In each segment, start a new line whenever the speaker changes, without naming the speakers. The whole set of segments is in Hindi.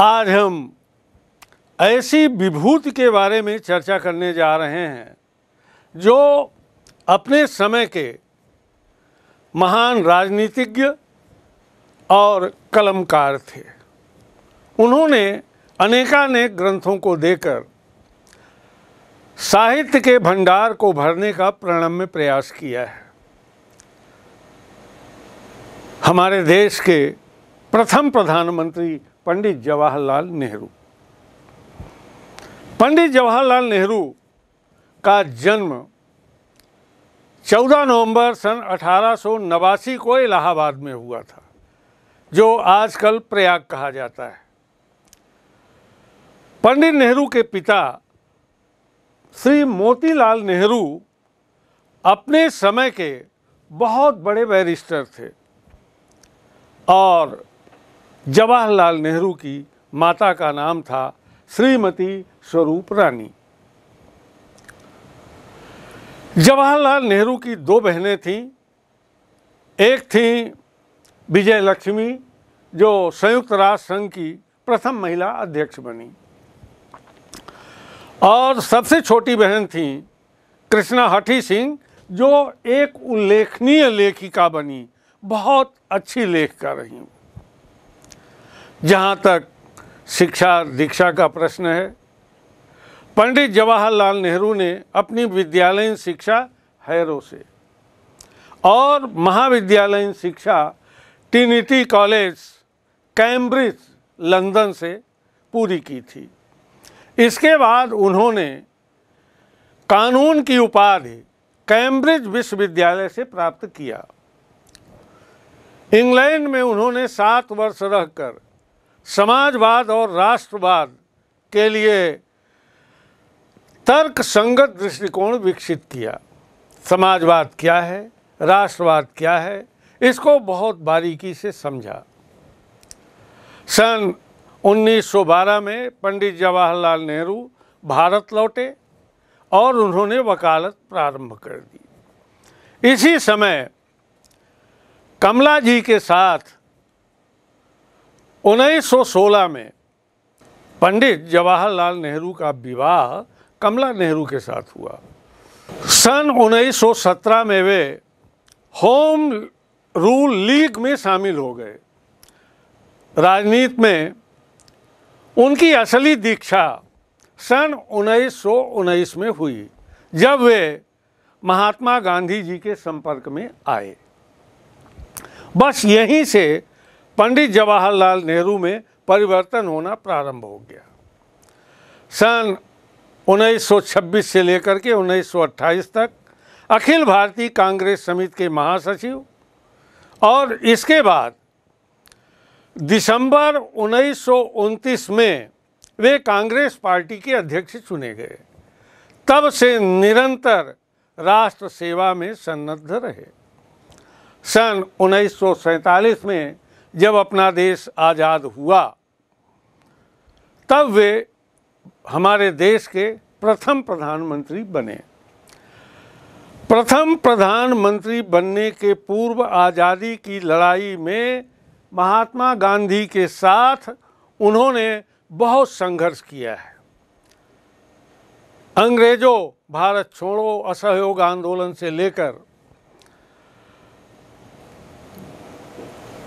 आज हम ऐसी विभूति के बारे में चर्चा करने जा रहे हैं जो अपने समय के महान राजनीतिज्ञ और कलमकार थे उन्होंने अनेकानेक ग्रंथों को देकर साहित्य के भंडार को भरने का प्रणम्य प्रयास किया है हमारे देश के प्रथम प्रधानमंत्री पंडित जवाहरलाल नेहरू पंडित जवाहरलाल नेहरू का जन्म 14 नवंबर सन अठारह को इलाहाबाद में हुआ था जो आजकल प्रयाग कहा जाता है पंडित नेहरू के पिता श्री मोतीलाल नेहरू अपने समय के बहुत बड़े बैरिस्टर थे और जवाहरलाल नेहरू की माता का नाम था श्रीमती स्वरूप रानी जवाहरलाल नेहरू की दो बहनें थीं एक थीं विजय लक्ष्मी जो संयुक्त राष्ट्र संघ की प्रथम महिला अध्यक्ष बनी और सबसे छोटी बहन थी कृष्णा हठी सिंह जो एक उल्लेखनीय लेखिका बनी बहुत अच्छी लेख कर रही हूँ जहाँ तक शिक्षा दीक्षा का प्रश्न है पंडित जवाहरलाल नेहरू ने अपनी विद्यालयीन शिक्षा हैरो से और महाविद्यालयीन शिक्षा टीनिटी कॉलेज कैम्ब्रिज लंदन से पूरी की थी इसके बाद उन्होंने कानून की उपाधि कैम्ब्रिज विश्वविद्यालय से प्राप्त किया इंग्लैंड में उन्होंने सात वर्ष रहकर समाजवाद और राष्ट्रवाद के लिए तर्क संगत दृष्टिकोण विकसित किया समाजवाद क्या है राष्ट्रवाद क्या है इसको बहुत बारीकी से समझा सन 1912 में पंडित जवाहरलाल नेहरू भारत लौटे और उन्होंने वकालत प्रारंभ कर दी इसी समय कमला जी के साथ 1916 में पंडित जवाहरलाल नेहरू का विवाह कमला नेहरू के साथ हुआ सन 1917 में वे होम रूल लीग में शामिल हो गए राजनीति में उनकी असली दीक्षा सन उन्नीस में हुई जब वे महात्मा गांधी जी के संपर्क में आए बस यहीं से पंडित जवाहरलाल नेहरू में परिवर्तन होना प्रारंभ हो गया सन 1926 से लेकर के 1928 तक अखिल भारतीय कांग्रेस समिति के महासचिव और इसके बाद दिसंबर उन्नीस में वे कांग्रेस पार्टी के अध्यक्ष चुने गए तब से निरंतर राष्ट्र सेवा में सन्नद्ध रहे सन उन्नीस में जब अपना देश आज़ाद हुआ तब वे हमारे देश के प्रथम प्रधानमंत्री बने प्रथम प्रधानमंत्री बनने के पूर्व आज़ादी की लड़ाई में महात्मा गांधी के साथ उन्होंने बहुत संघर्ष किया है अंग्रेजों भारत छोड़ो असहयोग आंदोलन से लेकर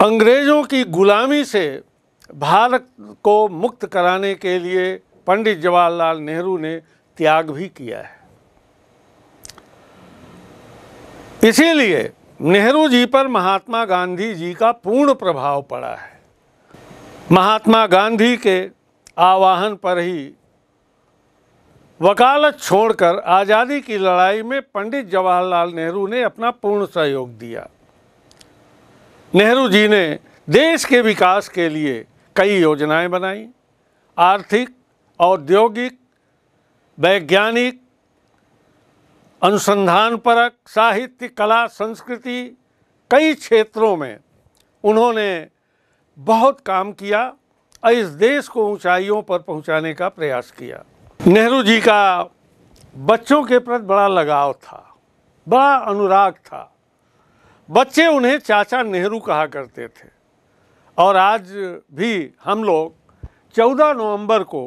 अंग्रेज़ों की गुलामी से भारत को मुक्त कराने के लिए पंडित जवाहरलाल नेहरू ने त्याग भी किया है इसीलिए नेहरू जी पर महात्मा गांधी जी का पूर्ण प्रभाव पड़ा है महात्मा गांधी के आवाहन पर ही वकालत छोड़कर आज़ादी की लड़ाई में पंडित जवाहरलाल नेहरू ने अपना पूर्ण सहयोग दिया नेहरू जी ने देश के विकास के लिए कई योजनाएं बनाई आर्थिक औद्योगिक वैज्ञानिक अनुसंधान परक साहित्य कला संस्कृति कई क्षेत्रों में उन्होंने बहुत काम किया और इस देश को ऊंचाइयों पर पहुंचाने का प्रयास किया नेहरू जी का बच्चों के प्रति बड़ा लगाव था बड़ा अनुराग था बच्चे उन्हें चाचा नेहरू कहा करते थे और आज भी हम लोग 14 नवंबर को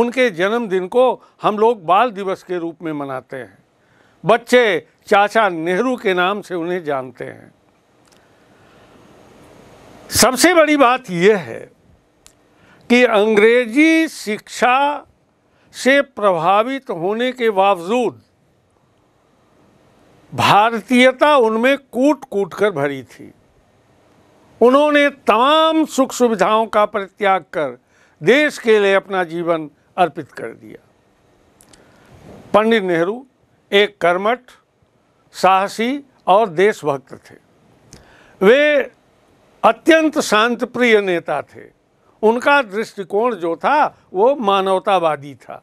उनके जन्मदिन को हम लोग बाल दिवस के रूप में मनाते हैं बच्चे चाचा नेहरू के नाम से उन्हें जानते हैं सबसे बड़ी बात यह है कि अंग्रेजी शिक्षा से प्रभावित होने के बावजूद भारतीयता उनमें कूट कूट कर भरी थी उन्होंने तमाम सुख सुविधाओं का परित्याग कर देश के लिए अपना जीवन अर्पित कर दिया पंडित नेहरू एक कर्मठ साहसी और देशभक्त थे वे अत्यंत शांत प्रिय नेता थे उनका दृष्टिकोण जो था वो मानवतावादी था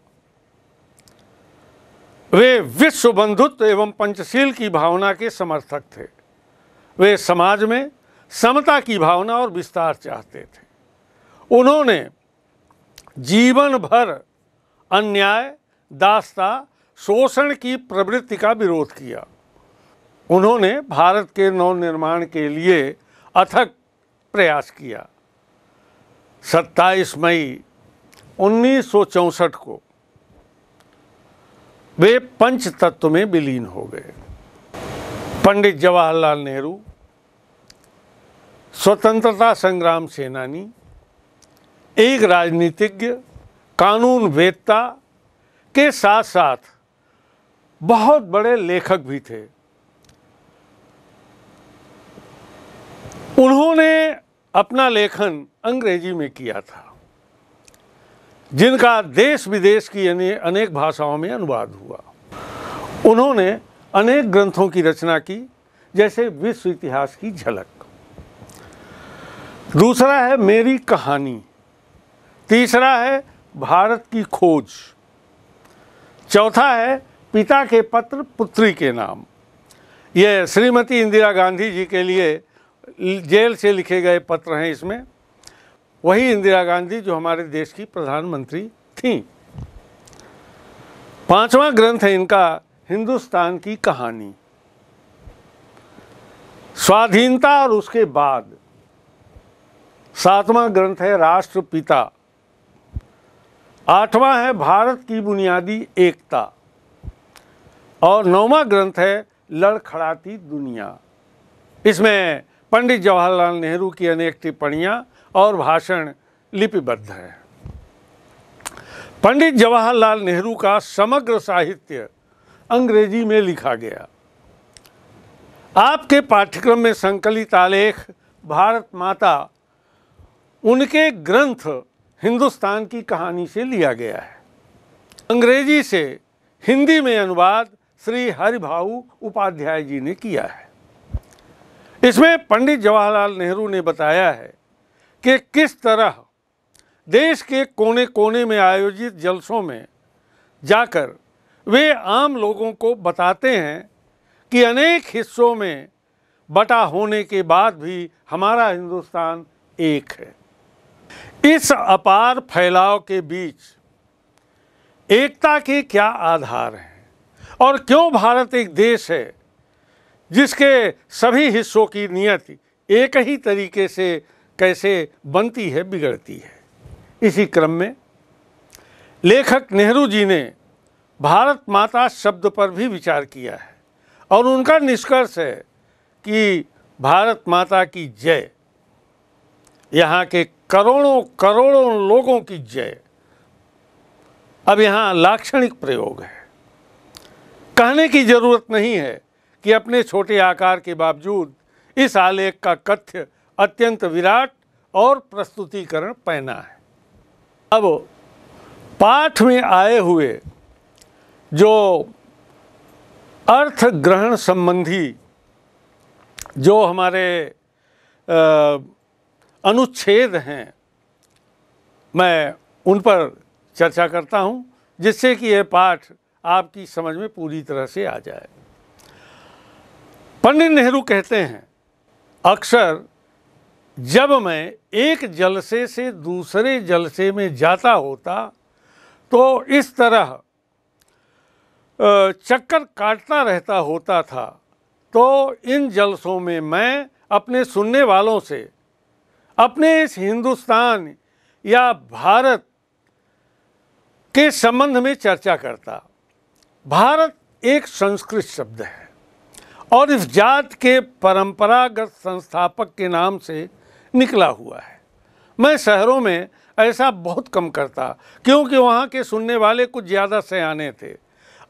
वे विश्व बंधुत्व एवं पंचशील की भावना के समर्थक थे वे समाज में समता की भावना और विस्तार चाहते थे उन्होंने जीवन भर अन्याय दास्ता शोषण की प्रवृत्ति का विरोध किया उन्होंने भारत के नवनिर्माण के लिए अथक प्रयास किया 27 मई उन्नीस को वे पंच तत्व में विलीन हो गए पंडित जवाहरलाल नेहरू स्वतंत्रता संग्राम सेनानी एक राजनीतिज्ञ कानून वेदता के साथ साथ बहुत बड़े लेखक भी थे उन्होंने अपना लेखन अंग्रेजी में किया था जिनका देश विदेश की अनेक भाषाओं में अनुवाद हुआ उन्होंने अनेक ग्रंथों की रचना की जैसे विश्व इतिहास की झलक दूसरा है मेरी कहानी तीसरा है भारत की खोज चौथा है पिता के पत्र पुत्री के नाम यह श्रीमती इंदिरा गांधी जी के लिए जेल से लिखे गए पत्र हैं इसमें वही इंदिरा गांधी जो हमारे देश की प्रधानमंत्री थी पांचवा ग्रंथ है इनका हिंदुस्तान की कहानी स्वाधीनता और उसके बाद सातवां ग्रंथ है राष्ट्रपिता आठवां है भारत की बुनियादी एकता और नौवा ग्रंथ है लड़खड़ाती दुनिया इसमें पंडित जवाहरलाल नेहरू की अनेक टिप्पणियां और भाषण लिपिबद्ध है पंडित जवाहरलाल नेहरू का समग्र साहित्य अंग्रेजी में लिखा गया आपके पाठ्यक्रम में संकलित आलेख भारत माता उनके ग्रंथ हिंदुस्तान की कहानी से लिया गया है अंग्रेजी से हिंदी में अनुवाद श्री हरिभाऊ उपाध्याय जी ने किया है इसमें पंडित जवाहरलाल नेहरू ने बताया है कि किस तरह देश के कोने कोने में आयोजित जलसों में जाकर वे आम लोगों को बताते हैं कि अनेक हिस्सों में बटा होने के बाद भी हमारा हिंदुस्तान एक है इस अपार फैलाव के बीच एकता के क्या आधार हैं और क्यों भारत एक देश है जिसके सभी हिस्सों की नियति एक ही तरीके से कैसे बनती है बिगड़ती है इसी क्रम में लेखक नेहरू जी ने भारत माता शब्द पर भी विचार किया है और उनका निष्कर्ष है कि भारत माता की जय यहाँ के करोड़ों करोड़ों लोगों की जय अब यहाँ लाक्षणिक प्रयोग है कहने की ज़रूरत नहीं है कि अपने छोटे आकार के बावजूद इस आलेख का कथ्य अत्यंत विराट और प्रस्तुतिकरण पहना है अब पाठ में आए हुए जो अर्थ ग्रहण संबंधी जो हमारे अनुच्छेद हैं मैं उन पर चर्चा करता हूं जिससे कि यह पाठ आपकी समझ में पूरी तरह से आ जाए पंडित नेहरू कहते हैं अक्सर जब मैं एक जलसे से दूसरे जलसे में जाता होता तो इस तरह चक्कर काटता रहता होता था तो इन जलसों में मैं अपने सुनने वालों से अपने इस हिंदुस्तान या भारत के संबंध में चर्चा करता भारत एक संस्कृत शब्द है और इस जात के परंपरागत संस्थापक के नाम से निकला हुआ है मैं शहरों में ऐसा बहुत कम करता क्योंकि वहाँ के सुनने वाले कुछ ज़्यादा सयाने थे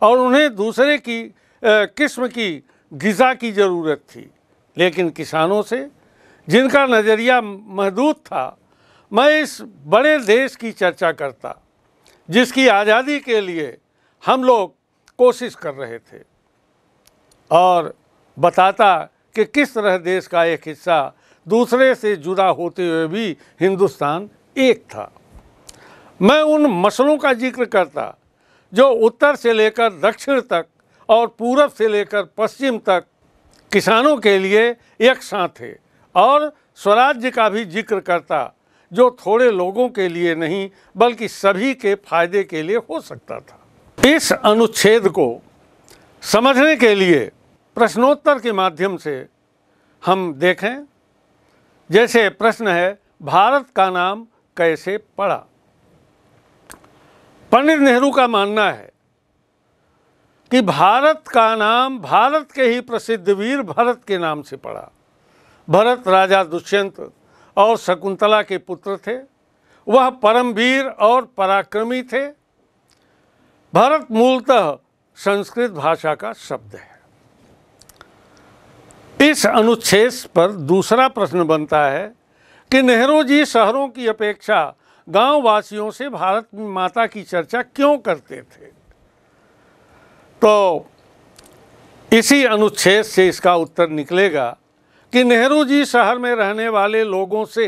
और उन्हें दूसरे की किस्म की गज़ा की ज़रूरत थी लेकिन किसानों से जिनका नज़रिया महदूद था मैं इस बड़े देश की चर्चा करता जिसकी आज़ादी के लिए हम लोग कोशिश कर रहे थे और बताता कि किस तरह देश का एक हिस्सा दूसरे से जुदा होते हुए भी हिंदुस्तान एक था मैं उन मसलों का जिक्र करता जो उत्तर से लेकर दक्षिण तक और पूरब से लेकर पश्चिम तक किसानों के लिए एक साथ थे और स्वराज्य का भी जिक्र करता जो थोड़े लोगों के लिए नहीं बल्कि सभी के फायदे के लिए हो सकता था इस अनुच्छेद को समझने के लिए प्रश्नोत्तर के माध्यम से हम देखें जैसे प्रश्न है भारत का नाम कैसे पड़ा पंडित नेहरू का मानना है कि भारत का नाम भारत के ही प्रसिद्ध वीर भरत के नाम से पड़ा भरत राजा दुष्यंत और शकुंतला के पुत्र थे वह परमवीर और पराक्रमी थे भरत मूलतः संस्कृत भाषा का शब्द है इस अनुच्छेद पर दूसरा प्रश्न बनता है कि नेहरू जी शहरों की अपेक्षा गांव वासियों से भारत माता की चर्चा क्यों करते थे तो इसी अनुच्छेद से इसका उत्तर निकलेगा कि नेहरू जी शहर में रहने वाले लोगों से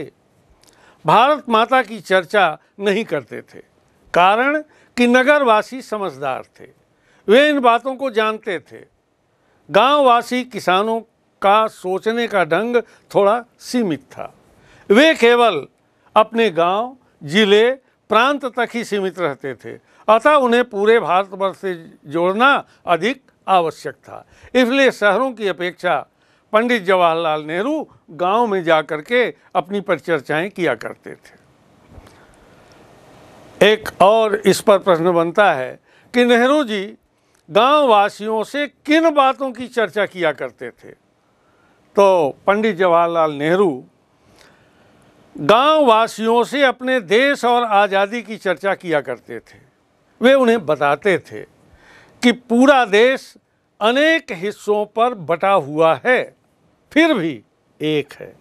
भारत माता की चर्चा नहीं करते थे कारण कि नगरवासी समझदार थे वे इन बातों को जानते थे गांववासी किसानों का सोचने का ढंग थोड़ा सीमित था वे केवल अपने गांव, जिले प्रांत तक ही सीमित रहते थे अतः उन्हें पूरे भारतवर्ष से जोड़ना अधिक आवश्यक था इसलिए शहरों की अपेक्षा पंडित जवाहरलाल नेहरू गांव में जाकर के अपनी परिचर्चाएँ किया करते थे एक और इस पर प्रश्न बनता है कि नेहरू जी गांव वासियों से किन बातों की चर्चा किया करते थे तो पंडित जवाहरलाल नेहरू गांव वासियों से अपने देश और आज़ादी की चर्चा किया करते थे वे उन्हें बताते थे कि पूरा देश अनेक हिस्सों पर बटा हुआ है फिर भी एक है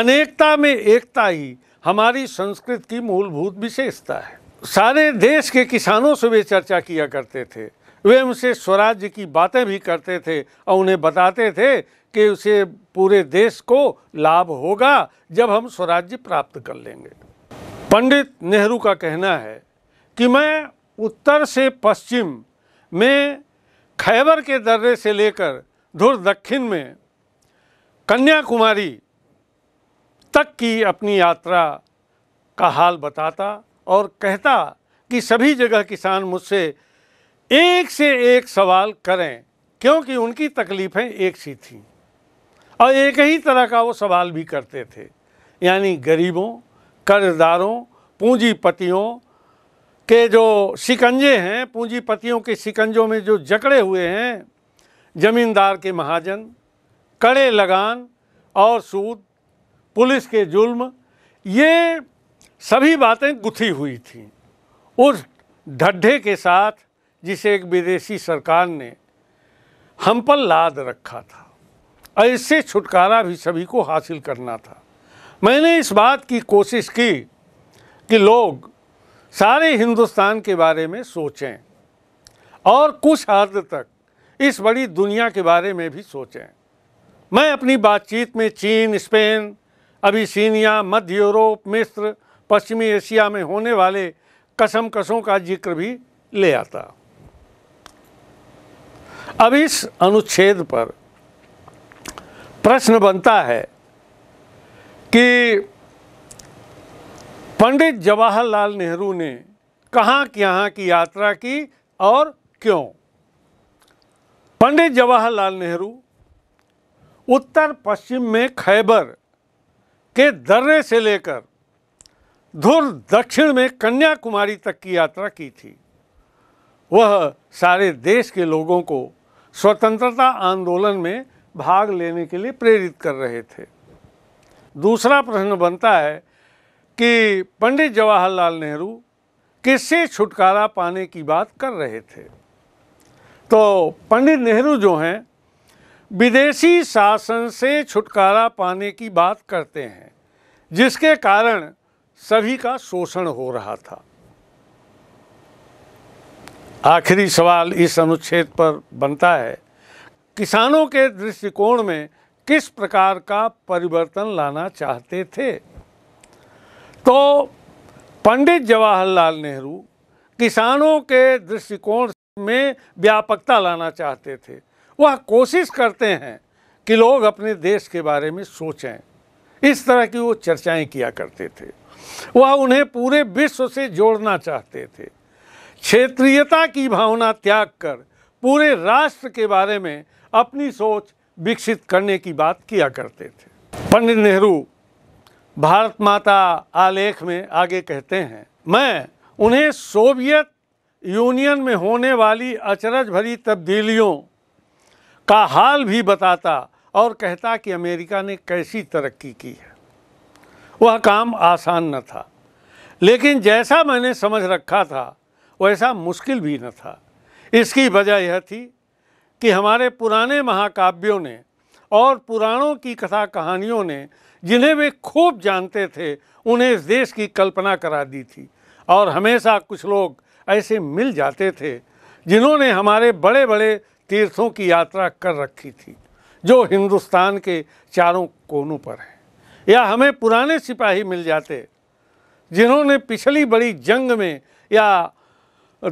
अनेकता में एकता ही हमारी संस्कृत की मूलभूत विशेषता है सारे देश के किसानों से वे चर्चा किया करते थे वे उनसे स्वराज्य की बातें भी करते थे और उन्हें बताते थे कि उसे पूरे देश को लाभ होगा जब हम स्वराज्य प्राप्त कर लेंगे पंडित नेहरू का कहना है कि मैं उत्तर से पश्चिम में खैबर के दर्रे से लेकर धुर दक्षिण में कन्याकुमारी तक की अपनी यात्रा का हाल बताता और कहता कि सभी जगह किसान मुझसे एक से एक सवाल करें क्योंकि उनकी तकलीफ़ें एक सी थीं और एक ही तरह का वो सवाल भी करते थे यानी गरीबों कर्जदारों पूंजीपतियों के जो शिकंजे हैं पूंजीपतियों के शिकंजों में जो जकड़े हुए हैं ज़मींदार के महाजन कड़े लगान और सूद पुलिस के जुल्म ये सभी बातें गुथी हुई थी उस ढड्ढे के साथ जिसे एक विदेशी सरकार ने हम पर लाद रखा था ऐसे छुटकारा भी सभी को हासिल करना था मैंने इस बात की कोशिश की कि लोग सारे हिंदुस्तान के बारे में सोचें और कुछ हद तक इस बड़ी दुनिया के बारे में भी सोचें मैं अपनी बातचीत में चीन स्पेन अबिसीनिया मध्य यूरोप मिस्र पश्चिमी एशिया में होने वाले कसम कसों का जिक्र भी ले आता अब इस अनुच्छेद पर प्रश्न बनता है कि पंडित जवाहरलाल नेहरू ने कहाँ यहाँ की यात्रा की और क्यों पंडित जवाहरलाल नेहरू उत्तर पश्चिम में खैबर के दर्रे से लेकर धुर दक्षिण में कन्याकुमारी तक की यात्रा की थी वह सारे देश के लोगों को स्वतंत्रता आंदोलन में भाग लेने के लिए प्रेरित कर रहे थे दूसरा प्रश्न बनता है कि पंडित जवाहरलाल नेहरू किससे छुटकारा पाने की बात कर रहे थे तो पंडित नेहरू जो हैं विदेशी शासन से छुटकारा पाने की बात करते हैं जिसके कारण सभी का शोषण हो रहा था आखिरी सवाल इस अनुच्छेद पर बनता है किसानों के दृष्टिकोण में किस प्रकार का परिवर्तन लाना चाहते थे तो पंडित जवाहरलाल नेहरू किसानों के दृष्टिकोण में व्यापकता लाना चाहते थे वह कोशिश करते हैं कि लोग अपने देश के बारे में सोचें इस तरह की वो चर्चाएं किया करते थे वह उन्हें पूरे विश्व से जोड़ना चाहते थे क्षेत्रीयता की भावना त्याग कर पूरे राष्ट्र के बारे में अपनी सोच विकसित करने की बात किया करते थे पंडित नेहरू भारत माता आलेख में आगे कहते हैं मैं उन्हें सोवियत यूनियन में होने वाली अचरज भरी तब्दीलियों का हाल भी बताता और कहता कि अमेरिका ने कैसी तरक्की की है वह काम आसान न था लेकिन जैसा मैंने समझ रखा था वैसा मुश्किल भी न था इसकी वजह यह थी कि हमारे पुराने महाकाव्यों ने और पुराणों की कथा कहानियों ने जिन्हें वे खूब जानते थे उन्हें इस देश की कल्पना करा दी थी और हमेशा कुछ लोग ऐसे मिल जाते थे जिन्होंने हमारे बड़े बड़े तीर्थों की यात्रा कर रखी थी जो हिंदुस्तान के चारों कोनों पर हैं या हमें पुराने सिपाही मिल जाते जिन्होंने पिछली बड़ी जंग में या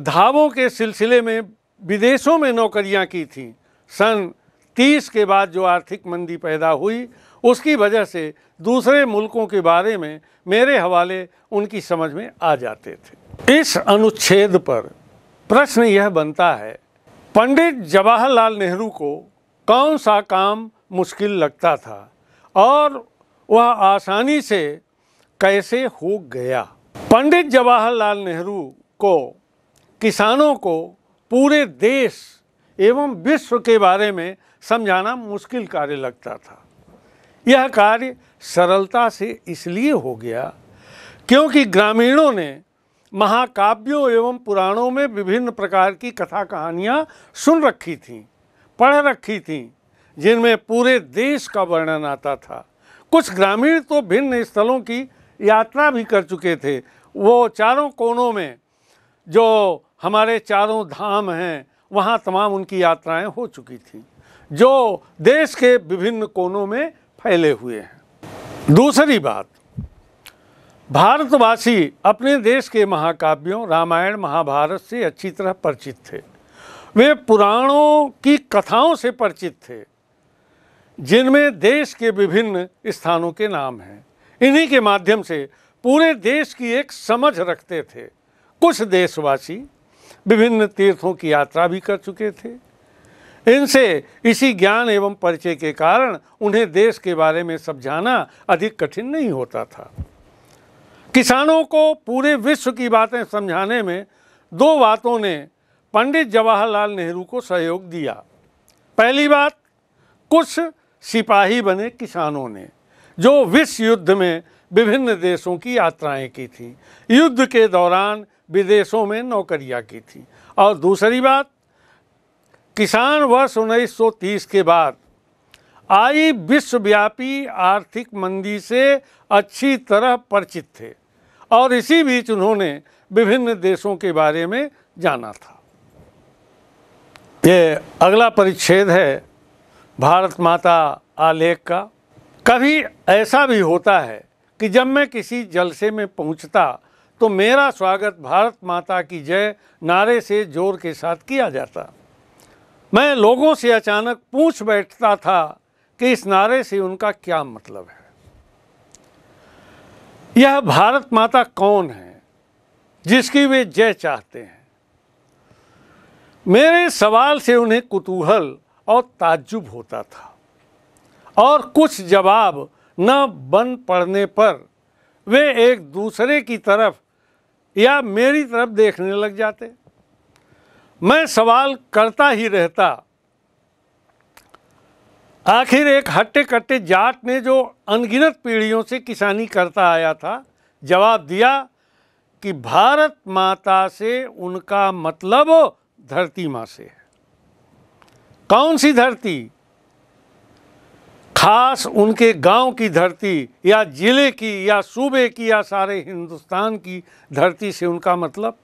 धावों के सिलसिले में विदेशों में नौकरियां की थी सन 30 के बाद जो आर्थिक मंदी पैदा हुई उसकी वजह से दूसरे मुल्कों के बारे में मेरे हवाले उनकी समझ में आ जाते थे इस अनुच्छेद पर प्रश्न यह बनता है पंडित जवाहरलाल नेहरू को कौन सा काम मुश्किल लगता था और वह आसानी से कैसे हो गया पंडित जवाहरलाल नेहरू को किसानों को पूरे देश एवं विश्व के बारे में समझाना मुश्किल कार्य लगता था यह कार्य सरलता से इसलिए हो गया क्योंकि ग्रामीणों ने महाकाव्यों एवं पुराणों में विभिन्न प्रकार की कथा कहानियाँ सुन रखी थीं पढ़ रखी थीं जिनमें पूरे देश का वर्णन आता था कुछ ग्रामीण तो भिन्न स्थलों की यात्रा भी कर चुके थे वो चारों कोनों में जो हमारे चारों धाम हैं वहाँ तमाम उनकी यात्राएं हो चुकी थी जो देश के विभिन्न कोनों में फैले हुए हैं दूसरी बात भारतवासी अपने देश के महाकाव्यों रामायण महाभारत से अच्छी तरह परिचित थे वे पुराणों की कथाओं से परिचित थे जिनमें देश के विभिन्न स्थानों के नाम हैं इन्हीं के माध्यम से पूरे देश की एक समझ रखते थे कुछ देशवासी विभिन्न तीर्थों की यात्रा भी कर चुके थे इनसे इसी ज्ञान एवं परिचय के कारण उन्हें देश के बारे में समझाना अधिक कठिन नहीं होता था किसानों को पूरे विश्व की बातें समझाने में दो बातों ने पंडित जवाहरलाल नेहरू को सहयोग दिया पहली बात कुछ सिपाही बने किसानों ने जो विश्व युद्ध में विभिन्न देशों की यात्राएं की थी युद्ध के दौरान विदेशों में नौकरियां की थी और दूसरी बात किसान वर्ष 1930 के बाद आई विश्वव्यापी आर्थिक मंदी से अच्छी तरह परिचित थे और इसी बीच उन्होंने विभिन्न देशों के बारे में जाना था ये अगला परिच्छेद है भारत माता आलेख का कभी ऐसा भी होता है कि जब मैं किसी जलसे में पहुंचता तो मेरा स्वागत भारत माता की जय नारे से जोर के साथ किया जाता मैं लोगों से अचानक पूछ बैठता था कि इस नारे से उनका क्या मतलब है यह भारत माता कौन है जिसकी वे जय चाहते हैं मेरे सवाल से उन्हें कुतूहल और ताज्जुब होता था और कुछ जवाब न बन पड़ने पर वे एक दूसरे की तरफ या मेरी तरफ देखने लग जाते मैं सवाल करता ही रहता आखिर एक हट्टे कट्टे जाट ने जो अनगिनत पीढ़ियों से किसानी करता आया था जवाब दिया कि भारत माता से उनका मतलब धरती माँ से है कौन सी धरती खास उनके गांव की धरती या ज़िले की या सूबे की या सारे हिंदुस्तान की धरती से उनका मतलब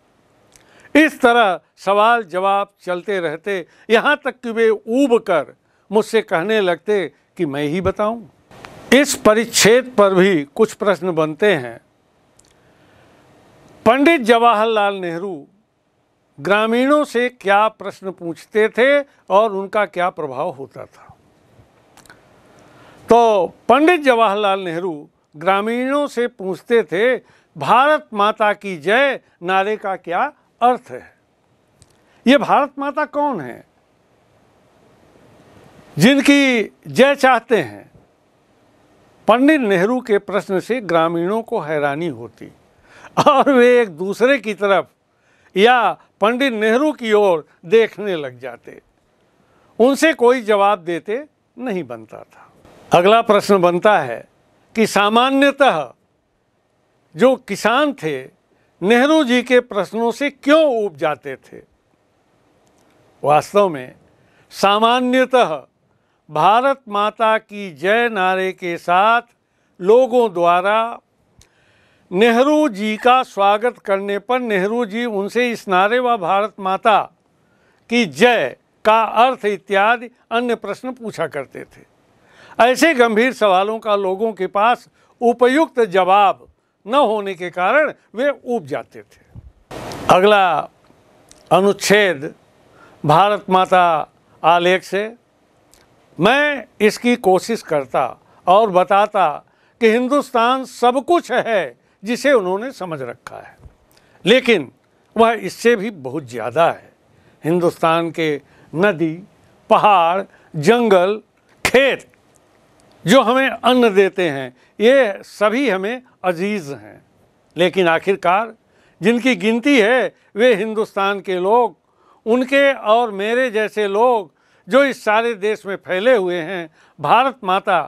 इस तरह सवाल जवाब चलते रहते यहाँ तक कि वे ऊब कर मुझसे कहने लगते कि मैं ही बताऊँ इस परिच्छेद पर भी कुछ प्रश्न बनते हैं पंडित जवाहरलाल नेहरू ग्रामीणों से क्या प्रश्न पूछते थे और उनका क्या प्रभाव होता था तो पंडित जवाहरलाल नेहरू ग्रामीणों से पूछते थे भारत माता की जय नारे का क्या अर्थ है ये भारत माता कौन है जिनकी जय चाहते हैं पंडित नेहरू के प्रश्न से ग्रामीणों को हैरानी होती और वे एक दूसरे की तरफ या पंडित नेहरू की ओर देखने लग जाते उनसे कोई जवाब देते नहीं बनता था अगला प्रश्न बनता है कि सामान्यतः जो किसान थे नेहरू जी के प्रश्नों से क्यों उब जाते थे वास्तव में सामान्यतः भारत माता की जय नारे के साथ लोगों द्वारा नेहरू जी का स्वागत करने पर नेहरू जी उनसे इस नारे व भारत माता की जय का अर्थ इत्यादि अन्य प्रश्न पूछा करते थे ऐसे गंभीर सवालों का लोगों के पास उपयुक्त जवाब न होने के कारण वे उब जाते थे अगला अनुच्छेद भारत माता आलेख से मैं इसकी कोशिश करता और बताता कि हिंदुस्तान सब कुछ है जिसे उन्होंने समझ रखा है लेकिन वह इससे भी बहुत ज़्यादा है हिंदुस्तान के नदी पहाड़ जंगल खेत जो हमें अन्न देते हैं ये सभी हमें अजीज़ हैं लेकिन आखिरकार जिनकी गिनती है वे हिंदुस्तान के लोग उनके और मेरे जैसे लोग जो इस सारे देश में फैले हुए हैं भारत माता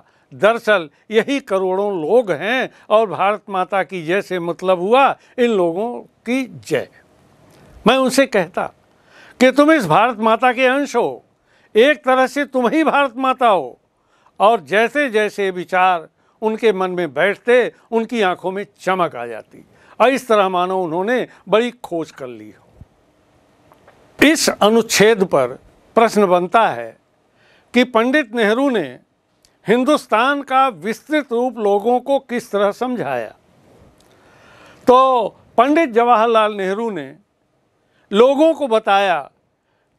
दरअसल यही करोड़ों लोग हैं और भारत माता की जय से मतलब हुआ इन लोगों की जय मैं उनसे कहता कि तुम इस भारत माता के अंश हो एक तरह से तुम ही भारत माता हो और जैसे जैसे विचार उनके मन में बैठते उनकी आंखों में चमक आ जाती और इस तरह मानो उन्होंने बड़ी खोज कर ली हो इस अनुच्छेद पर प्रश्न बनता है कि पंडित नेहरू ने हिंदुस्तान का विस्तृत रूप लोगों को किस तरह समझाया तो पंडित जवाहरलाल नेहरू ने लोगों को बताया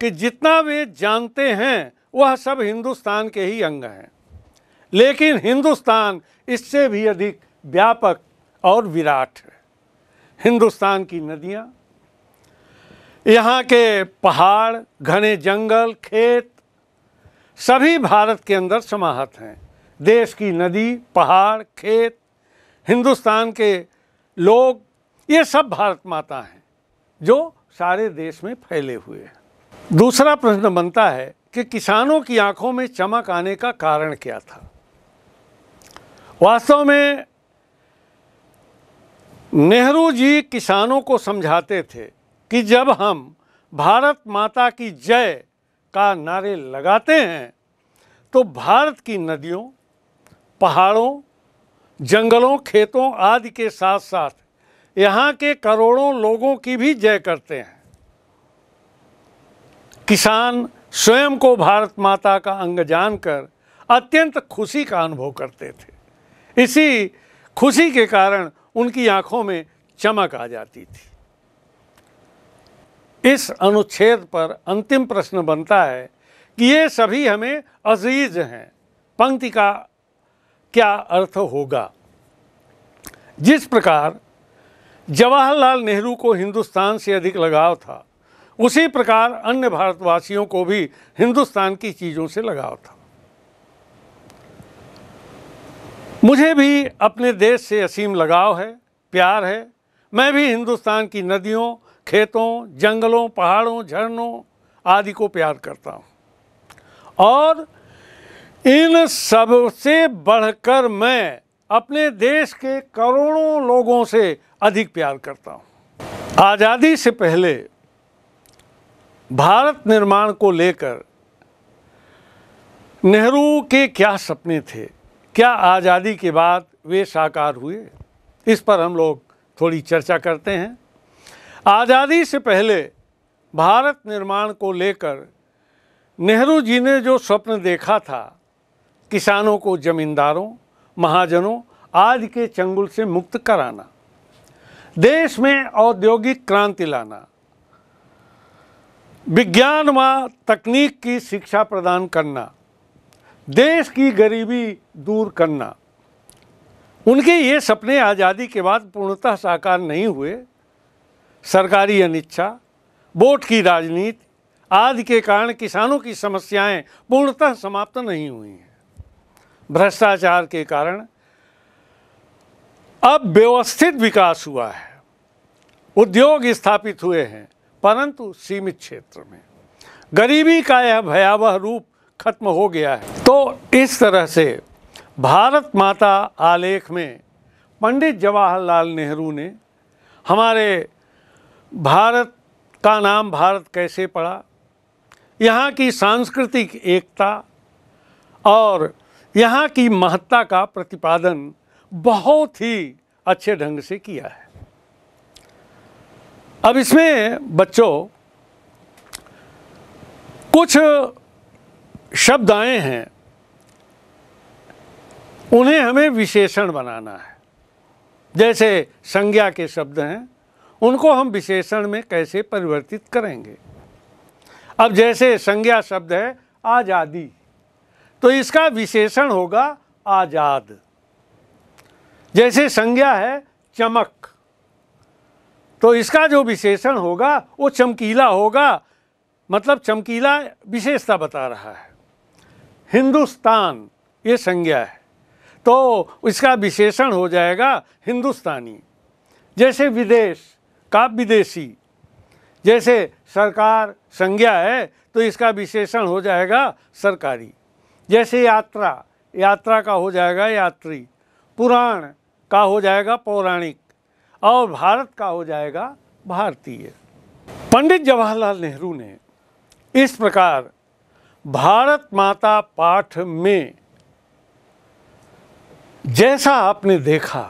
कि जितना वे जानते हैं वह सब हिंदुस्तान के ही अंग हैं लेकिन हिंदुस्तान इससे भी अधिक व्यापक और विराट है हिंदुस्तान की नदियाँ यहाँ के पहाड़ घने जंगल खेत सभी भारत के अंदर समाहत हैं देश की नदी पहाड़ खेत हिंदुस्तान के लोग ये सब भारत माता हैं जो सारे देश में फैले हुए हैं दूसरा प्रश्न बनता है कि किसानों की आंखों में चमक आने का कारण क्या था वास्तव में नेहरू जी किसानों को समझाते थे कि जब हम भारत माता की जय का नारे लगाते हैं तो भारत की नदियों पहाड़ों जंगलों खेतों आदि के साथ साथ यहाँ के करोड़ों लोगों की भी जय करते हैं किसान स्वयं को भारत माता का अंग जानकर अत्यंत खुशी का अनुभव करते थे इसी खुशी के कारण उनकी आंखों में चमक आ जाती थी इस अनुच्छेद पर अंतिम प्रश्न बनता है कि ये सभी हमें अजीज हैं पंक्ति का क्या अर्थ होगा जिस प्रकार जवाहरलाल नेहरू को हिंदुस्तान से अधिक लगाव था उसी प्रकार अन्य भारतवासियों को भी हिंदुस्तान की चीज़ों से लगाव था मुझे भी अपने देश से असीम लगाव है प्यार है मैं भी हिंदुस्तान की नदियों खेतों जंगलों पहाड़ों झरनों आदि को प्यार करता हूँ और इन सब से बढ़कर मैं अपने देश के करोड़ों लोगों से अधिक प्यार करता हूँ आज़ादी से पहले भारत निर्माण को लेकर नेहरू के क्या सपने थे क्या आज़ादी के बाद वे साकार हुए इस पर हम लोग थोड़ी चर्चा करते हैं आज़ादी से पहले भारत निर्माण को लेकर नेहरू जी ने जो स्वप्न देखा था किसानों को जमींदारों महाजनों आदि के चंगुल से मुक्त कराना देश में औद्योगिक क्रांति लाना विज्ञान व तकनीक की शिक्षा प्रदान करना देश की गरीबी दूर करना उनके ये सपने आज़ादी के बाद पूर्णतः साकार नहीं हुए सरकारी अनिच्छा वोट की राजनीति आदि के कारण किसानों की समस्याएं पूर्णतः समाप्त नहीं हुई हैं भ्रष्टाचार के कारण अब व्यवस्थित विकास हुआ है उद्योग स्थापित हुए हैं परंतु सीमित क्षेत्र में गरीबी का यह भयावह रूप खत्म हो गया है तो इस तरह से भारत माता आलेख में पंडित जवाहरलाल नेहरू ने हमारे भारत का नाम भारत कैसे पड़ा यहाँ की सांस्कृतिक एकता और यहाँ की महत्ता का प्रतिपादन बहुत ही अच्छे ढंग से किया है अब इसमें बच्चों कुछ शब्द आए हैं उन्हें हमें विशेषण बनाना है जैसे संज्ञा के शब्द हैं उनको हम विशेषण में कैसे परिवर्तित करेंगे अब जैसे संज्ञा शब्द है आज़ादी तो इसका विशेषण होगा आज़ाद जैसे संज्ञा है चमक तो इसका जो विशेषण होगा वो चमकीला होगा मतलब चमकीला विशेषता बता रहा है हिंदुस्तान ये संज्ञा है तो इसका विशेषण हो जाएगा हिंदुस्तानी जैसे विदेश का विदेशी जैसे सरकार संज्ञा है तो इसका विशेषण हो जाएगा सरकारी जैसे यात्रा यात्रा का हो जाएगा यात्री पुराण का हो जाएगा पौराणिक और भारत का हो जाएगा भारतीय पंडित जवाहरलाल नेहरू ने इस प्रकार भारत माता पाठ में जैसा आपने देखा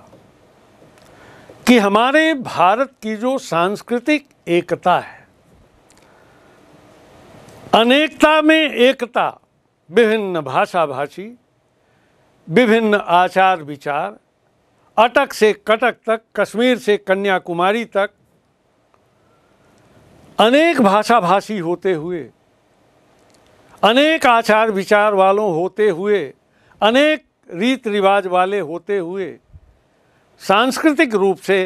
कि हमारे भारत की जो सांस्कृतिक एकता है अनेकता में एकता विभिन्न भाषा भाषी विभिन्न आचार विचार अटक से कटक तक कश्मीर से कन्याकुमारी तक अनेक भाषा भाषी होते हुए अनेक आचार विचार वालों होते हुए अनेक रीत रिवाज वाले होते हुए सांस्कृतिक रूप से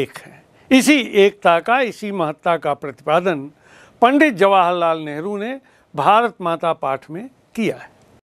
एक है इसी एकता का इसी महत्ता का प्रतिपादन पंडित जवाहरलाल नेहरू ने भारत माता पाठ में किया है